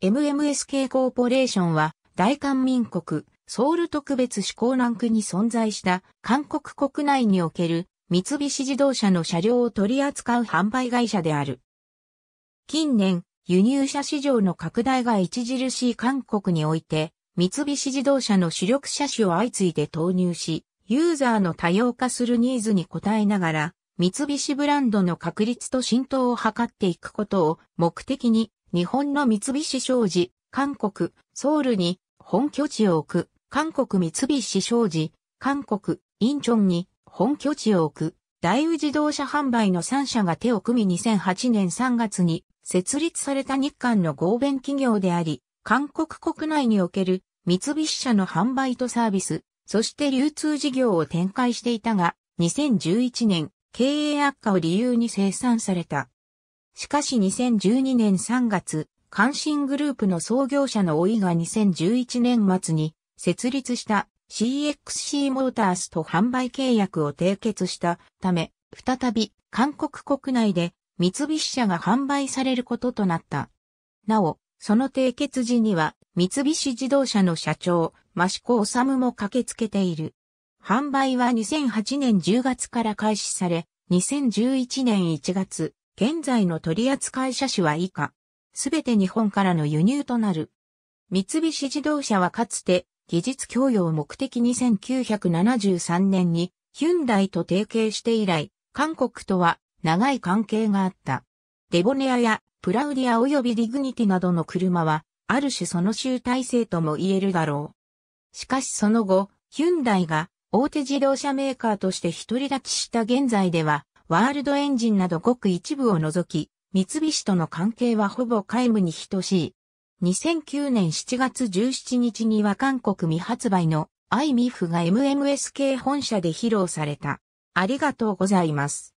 MMSK コーポレーションは大韓民国ソウル特別向ランクに存在した韓国国内における三菱自動車の車両を取り扱う販売会社である。近年、輸入車市場の拡大が著しい韓国において、三菱自動車の主力車種を相次いで投入し、ユーザーの多様化するニーズに応えながら、三菱ブランドの確立と浸透を図っていくことを目的に日本の三菱商事、韓国、ソウルに本拠地を置く、韓国三菱商事、韓国、インチョンに本拠地を置く、大宇自動車販売の3社が手を組み2008年3月に設立された日韓の合弁企業であり、韓国国内における三菱社の販売とサービス、そして流通事業を展開していたが、2011年、経営悪化を理由に生産された。しかし2012年3月、関心グループの創業者の老いが2011年末に設立した CXC モータースと販売契約を締結したため、再び韓国国内で三菱車が販売されることとなった。なお、その締結時には三菱自動車の社長、オ子治も駆けつけている。販売は2008年10月から開始され、2011年1月、現在の取扱車種は以下。すべて日本からの輸入となる。三菱自動車はかつて技術供与を目的に1973年にヒュンダイと提携して以来、韓国とは長い関係があった。デボネアやプラウディア及びディグニティなどの車は、ある種その集大成とも言えるだろう。しかしその後、ヒュンダイが大手自動車メーカーとして独り立ちした現在では、ワールドエンジンなどごく一部を除き、三菱との関係はほぼ皆無に等しい。2009年7月17日には韓国未発売の iMIF が MMSK 本社で披露された。ありがとうございます。